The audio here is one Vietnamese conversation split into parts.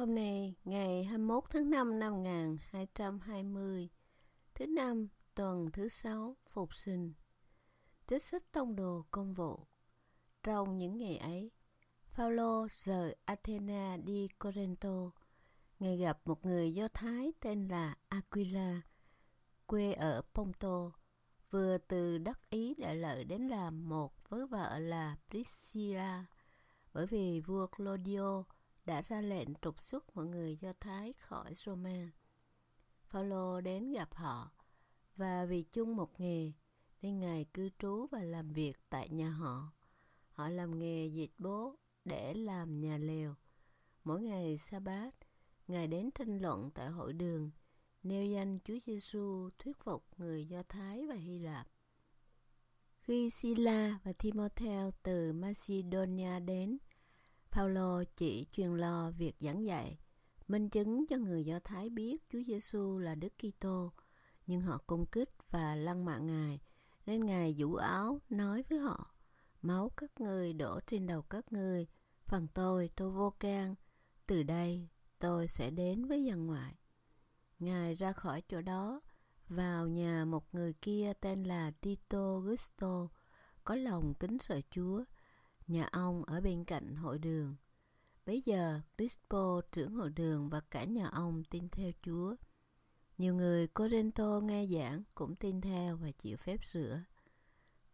Hôm nay ngày 21 tháng 5 năm 1220, thứ năm tuần thứ sáu phục sinh. Trích sách tông đồ công vụ. Trong những ngày ấy, Phaolô rời Athena đi Corinto. Ngài gặp một người Do Thái tên là Aquila, quê ở Ponto, vừa từ đất Ý đã lợi đến làm một với vợ là Priscilla. Bởi vì vua Claudio đã ra lệnh trục xuất mọi người Do Thái khỏi Roma. Phaolô đến gặp họ và vì chung một nghề nên ngài cư trú và làm việc tại nhà họ. Họ làm nghề dịch bố để làm nhà lều. Mỗi ngày sa bát, ngài đến tranh luận tại hội đường, nêu danh Chúa Giêsu thuyết phục người Do Thái và Hy Lạp. Khi Sila và Timotheo từ Macedonia đến, Paulo chỉ chuyên lo việc giảng dạy, minh chứng cho người Do Thái biết Chúa Giêsu là Đức Kitô, nhưng họ cung kích và lăng mạ Ngài, nên Ngài vũ áo nói với họ: "Máu các người đổ trên đầu các người, phần tôi tôi vô can, từ đây tôi sẽ đến với dân ngoại." Ngài ra khỏi chỗ đó, vào nhà một người kia tên là Tito Gusto, có lòng kính sợ Chúa, Nhà ông ở bên cạnh hội đường. Bây giờ, Crispo trưởng hội đường và cả nhà ông tin theo Chúa. Nhiều người Corinto nghe giảng cũng tin theo và chịu phép rửa.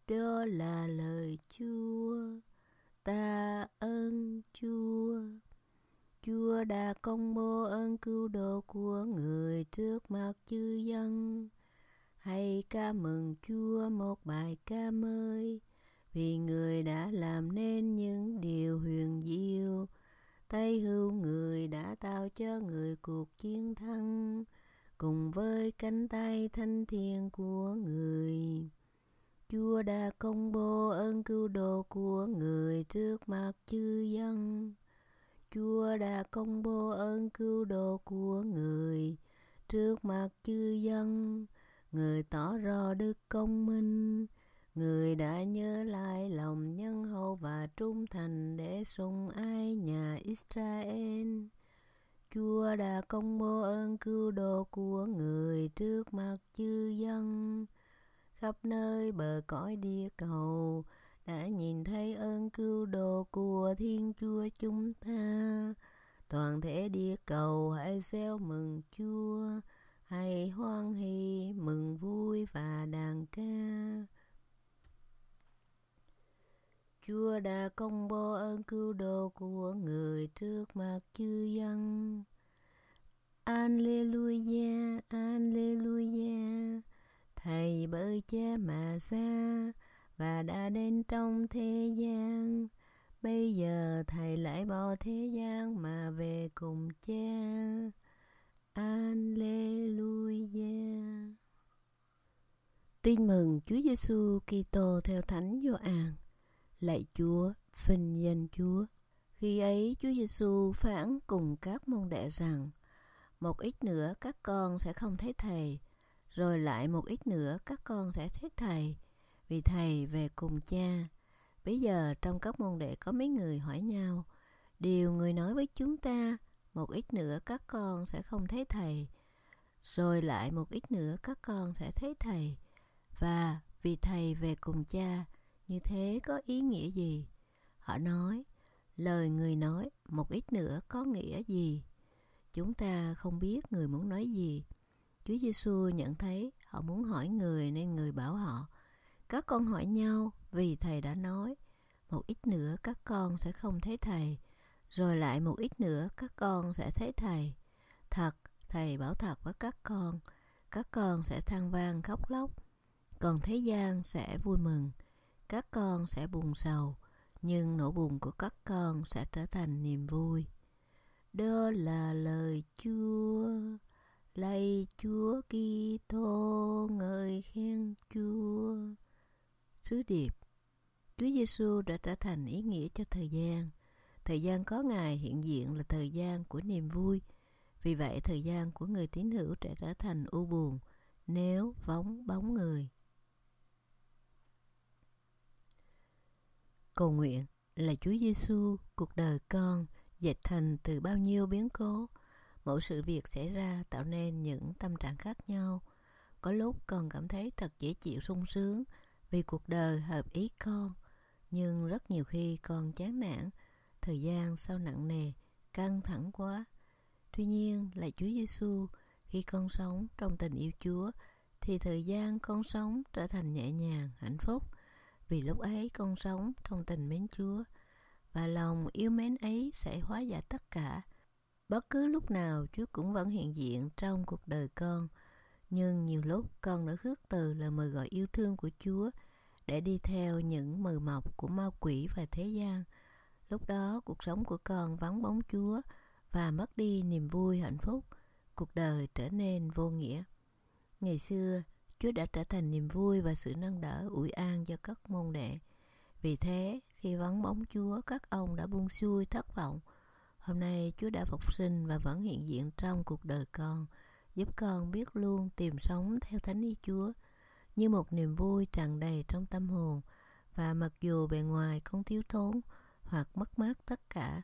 Đó là lời Chúa, ta ơn Chúa. Chúa đã công bố ơn cứu độ của người trước mặt chư dân. Hãy ca mừng Chúa một bài ca mới vì người đã làm nên những điều huyền diệu tay hưu người đã tạo cho người cuộc chiến thắng cùng với cánh tay thanh thiên của người chúa đã công bố ơn cứu độ của người trước mặt chư dân chúa đã công bố ơn cứu độ của người trước mặt chư dân người tỏ rõ đức công minh Người đã nhớ lại lòng nhân hậu và trung thành để sùng ai nhà Israel. Chúa đã công bố ơn cứu độ của người trước mặt chư dân. Khắp nơi bờ cõi địa cầu đã nhìn thấy ơn cứu độ của Thiên Chúa chúng ta. Toàn thể địa cầu hãy gieo mừng Chúa, hãy hoan hỷ, mừng vui và đàn ca Chúa đã công bố ơn cứu độ của người trước mặt chư dân. Alleluia, Alleluia, Thầy bởi cha mà xa và đã đến trong thế gian. Bây giờ Thầy lại bỏ thế gian mà về cùng cha. Alleluia. Tin mừng Chúa Giêsu Kitô theo Thánh Gioan. Lạy Chúa, phình danh Chúa. Khi ấy Chúa Giêsu phản cùng các môn đệ rằng: Một ít nữa các con sẽ không thấy thầy, rồi lại một ít nữa các con sẽ thấy thầy, vì thầy về cùng cha. Bây giờ trong các môn đệ có mấy người hỏi nhau, điều người nói với chúng ta, một ít nữa các con sẽ không thấy thầy, rồi lại một ít nữa các con sẽ thấy thầy, và vì thầy về cùng cha như thế có ý nghĩa gì? Họ nói, lời người nói một ít nữa có nghĩa gì? Chúng ta không biết người muốn nói gì. Chúa Giêsu nhận thấy họ muốn hỏi người nên người bảo họ, các con hỏi nhau vì thầy đã nói, một ít nữa các con sẽ không thấy thầy, rồi lại một ít nữa các con sẽ thấy thầy. Thật, thầy bảo thật với các con, các con sẽ than vang khóc lóc, còn thế gian sẽ vui mừng các con sẽ buồn sầu nhưng nỗi buồn của các con sẽ trở thành niềm vui đó là lời chúa lạy chúa kitô ngợi khen chúa sứ điệp chúa giêsu đã trở thành ý nghĩa cho thời gian thời gian có ngài hiện diện là thời gian của niềm vui vì vậy thời gian của người tín hữu sẽ trở thành u buồn nếu vóng bóng người Cầu nguyện là Chúa Giêsu cuộc đời con dệt thành từ bao nhiêu biến cố. Mỗi sự việc xảy ra tạo nên những tâm trạng khác nhau. Có lúc con cảm thấy thật dễ chịu sung sướng vì cuộc đời hợp ý con. Nhưng rất nhiều khi con chán nản, thời gian sau nặng nề, căng thẳng quá. Tuy nhiên là Chúa Giêsu khi con sống trong tình yêu Chúa thì thời gian con sống trở thành nhẹ nhàng, hạnh phúc vì lúc ấy con sống trong tình mến Chúa và lòng yêu mến ấy sẽ hóa giải tất cả. Bất cứ lúc nào Chúa cũng vẫn hiện diện trong cuộc đời con, nhưng nhiều lúc con đã khước từ lời mời gọi yêu thương của Chúa để đi theo những mờ mọc của ma quỷ và thế gian. Lúc đó cuộc sống của con vắng bóng Chúa và mất đi niềm vui hạnh phúc, cuộc đời trở nên vô nghĩa. Ngày xưa, Chúa đã trở thành niềm vui và sự nâng đỡ ủi an cho các môn đệ. Vì thế, khi vắng bóng Chúa, các ông đã buông xuôi thất vọng. Hôm nay Chúa đã phục sinh và vẫn hiện diện trong cuộc đời con, giúp con biết luôn tìm sống theo thánh ý Chúa như một niềm vui tràn đầy trong tâm hồn và mặc dù bề ngoài con thiếu thốn hoặc mất mát tất cả,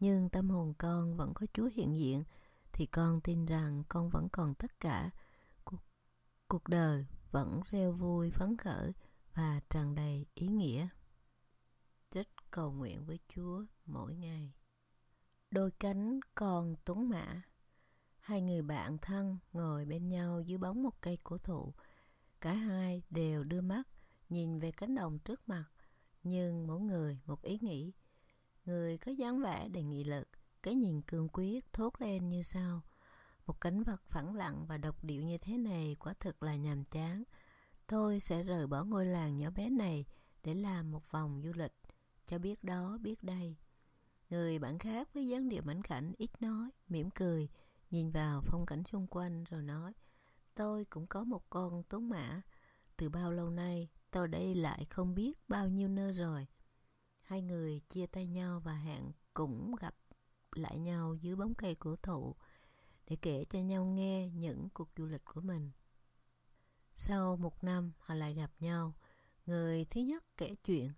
nhưng tâm hồn con vẫn có Chúa hiện diện thì con tin rằng con vẫn còn tất cả cuộc đời vẫn reo vui phấn khởi và tràn đầy ý nghĩa trích cầu nguyện với chúa mỗi ngày đôi cánh còn tuấn mã hai người bạn thân ngồi bên nhau dưới bóng một cây cổ thụ cả hai đều đưa mắt nhìn về cánh đồng trước mặt nhưng mỗi người một ý nghĩ người có dáng vẻ đầy nghị lực cái nhìn cương quyết thốt lên như sau một cảnh vật phẳng lặng và độc điệu như thế này quả thực là nhàm chán. Tôi sẽ rời bỏ ngôi làng nhỏ bé này để làm một vòng du lịch, cho biết đó biết đây. Người bạn khác với dáng điệu mảnh khảnh ít nói, mỉm cười, nhìn vào phong cảnh xung quanh rồi nói Tôi cũng có một con tuấn mã, từ bao lâu nay tôi đã đi lại không biết bao nhiêu nơi rồi. Hai người chia tay nhau và hẹn cũng gặp lại nhau dưới bóng cây cổ thụ để kể cho nhau nghe những cuộc du lịch của mình. Sau một năm họ lại gặp nhau, người thứ nhất kể chuyện.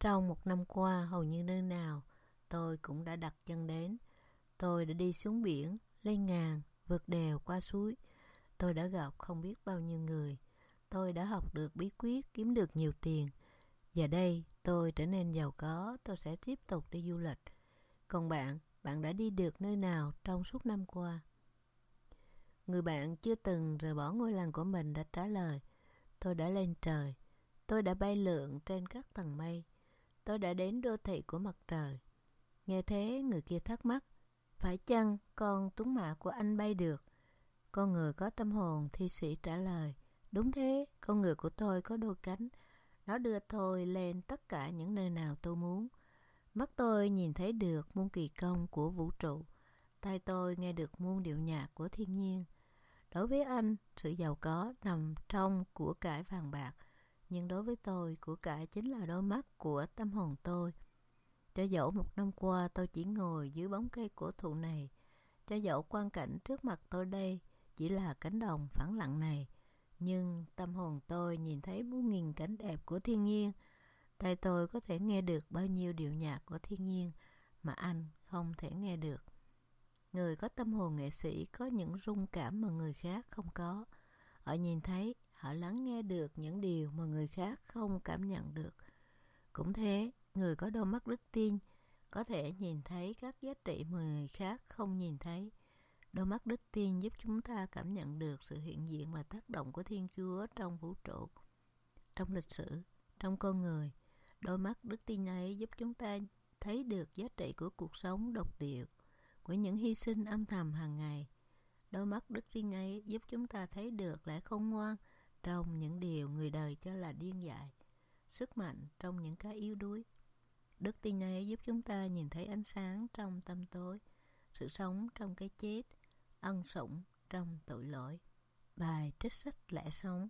Trong một năm qua hầu như nơi nào tôi cũng đã đặt chân đến. Tôi đã đi xuống biển, lên ngàn, vượt đèo qua suối. Tôi đã gặp không biết bao nhiêu người. Tôi đã học được bí quyết kiếm được nhiều tiền. Giờ đây tôi trở nên giàu có, tôi sẽ tiếp tục đi du lịch. Còn bạn, bạn đã đi được nơi nào trong suốt năm qua? Người bạn chưa từng rời bỏ ngôi làng của mình đã trả lời Tôi đã lên trời Tôi đã bay lượn trên các tầng mây Tôi đã đến đô thị của mặt trời Nghe thế người kia thắc mắc Phải chăng con tuấn mã của anh bay được? Con người có tâm hồn thi sĩ trả lời Đúng thế, con người của tôi có đôi cánh Nó đưa tôi lên tất cả những nơi nào tôi muốn Mắt tôi nhìn thấy được muôn kỳ công của vũ trụ Tai tôi nghe được muôn điệu nhạc của thiên nhiên Đối với anh, sự giàu có nằm trong của cải vàng bạc, nhưng đối với tôi, của cải chính là đôi mắt của tâm hồn tôi. Cho dẫu một năm qua tôi chỉ ngồi dưới bóng cây cổ thụ này, cho dẫu quan cảnh trước mặt tôi đây chỉ là cánh đồng phẳng lặng này, nhưng tâm hồn tôi nhìn thấy muôn nghìn cảnh đẹp của thiên nhiên. Tai tôi có thể nghe được bao nhiêu điệu nhạc của thiên nhiên mà anh không thể nghe được. Người có tâm hồn nghệ sĩ có những rung cảm mà người khác không có. Họ nhìn thấy, họ lắng nghe được những điều mà người khác không cảm nhận được. Cũng thế, người có đôi mắt đức tin có thể nhìn thấy các giá trị mà người khác không nhìn thấy. Đôi mắt đức tin giúp chúng ta cảm nhận được sự hiện diện và tác động của Thiên Chúa trong vũ trụ, trong lịch sử, trong con người. Đôi mắt đức tin ấy giúp chúng ta thấy được giá trị của cuộc sống độc địa của những hy sinh âm thầm hàng ngày. Đôi mắt đức tin ấy giúp chúng ta thấy được lẽ khôn ngoan trong những điều người đời cho là điên dại, sức mạnh trong những cái yếu đuối. Đức tin ấy giúp chúng ta nhìn thấy ánh sáng trong tâm tối, sự sống trong cái chết, ân sủng trong tội lỗi. Bài trích sách lẽ sống